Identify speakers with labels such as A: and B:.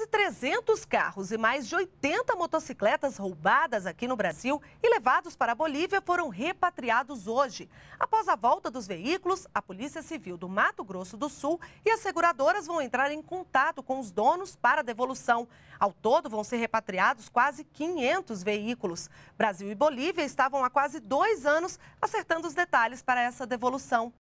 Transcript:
A: quase 300 carros e mais de 80 motocicletas roubadas aqui no Brasil e levados para a Bolívia foram repatriados hoje. Após a volta dos veículos, a Polícia Civil do Mato Grosso do Sul e as seguradoras vão entrar em contato com os donos para devolução. Ao todo, vão ser repatriados quase 500 veículos. Brasil e Bolívia estavam há quase dois anos acertando os detalhes para essa devolução.